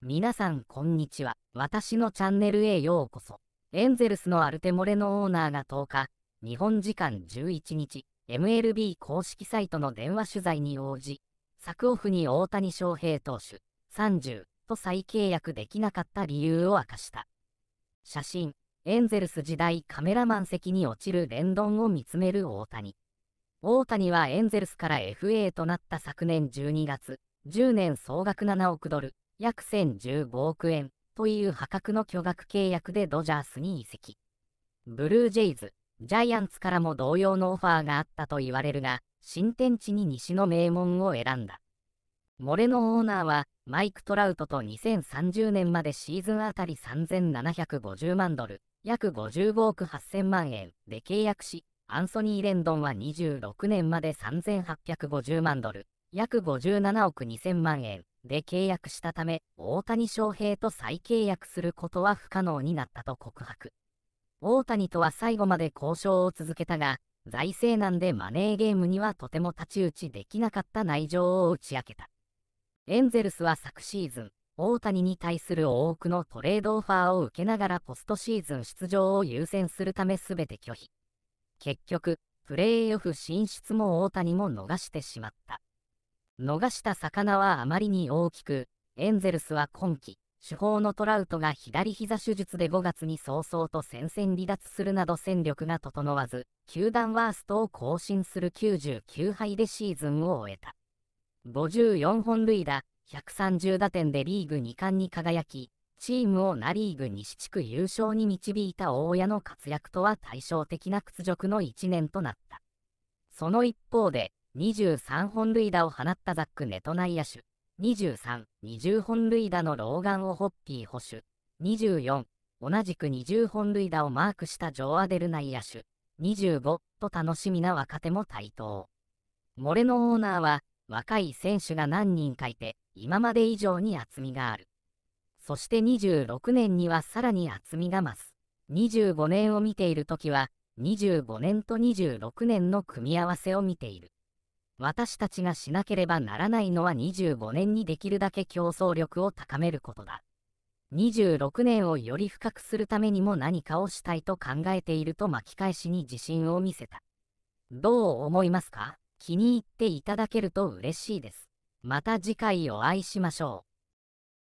皆さんこんにちは。私のチャンネルへようこそ。エンゼルスのアルテモレのオーナーが10日、日本時間11日、MLB 公式サイトの電話取材に応じ、サクオフに大谷翔平投手30と再契約できなかった理由を明かした。写真、エンゼルス時代カメラマン席に落ちるレンドンを見つめる大谷。大谷はエンゼルスから FA となった昨年12月、10年総額7億ドル、約1015億円という破格の巨額契約でドジャースに移籍。ブルージェイズ、ジャイアンツからも同様のオファーがあったと言われるが、新天地に西の名門を選んだ。モレのオーナーは、マイク・トラウトと2030年までシーズンあたり3750万ドル、約55億8000万円で契約し、アンソニー・レンドンは26年まで3850万ドル、約57億2000万円で契約したため、大谷翔平と再契約することは不可能になったと告白。大谷とは最後まで交渉を続けたが、財政難でマネーゲームにはとても太刀打ちできなかった内情を打ち明けた。エンゼルスは昨シーズン、大谷に対する多くのトレードオファーを受けながらポストシーズン出場を優先するため全て拒否。結局、プレーオフ進出も大谷も逃してしまった。逃した魚はあまりに大きく、エンゼルスは今季、主砲のトラウトが左膝手術で5月に早々と戦線離脱するなど戦力が整わず、球団ワーストを更新する99敗でシーズンを終えた。54本塁打、130打点でリーグ2冠に輝き、チームをナリーグ西地区優勝に導いた大谷の活躍とは対照的な屈辱の1年となった。その一方で、23本塁打を放ったザック・ネトナイ野手、23、20本塁打のローガン・オホッピー捕手、24、同じく20本塁打をマークしたジョー・アデル内野手、25と楽しみな若手も台頭。モレのオーナーは、若い選手が何人かいて、今まで以上に厚みがある。そして26年にはさらに厚みが増す。25年を見ているときは、25年と26年の組み合わせを見ている。私たちがしなければならないのは25年にできるだけ競争力を高めることだ。26年をより深くするためにも何かをしたいと考えていると巻き返しに自信を見せた。どう思いますか気に入っていただけると嬉しいです。また次回お会いしましょう。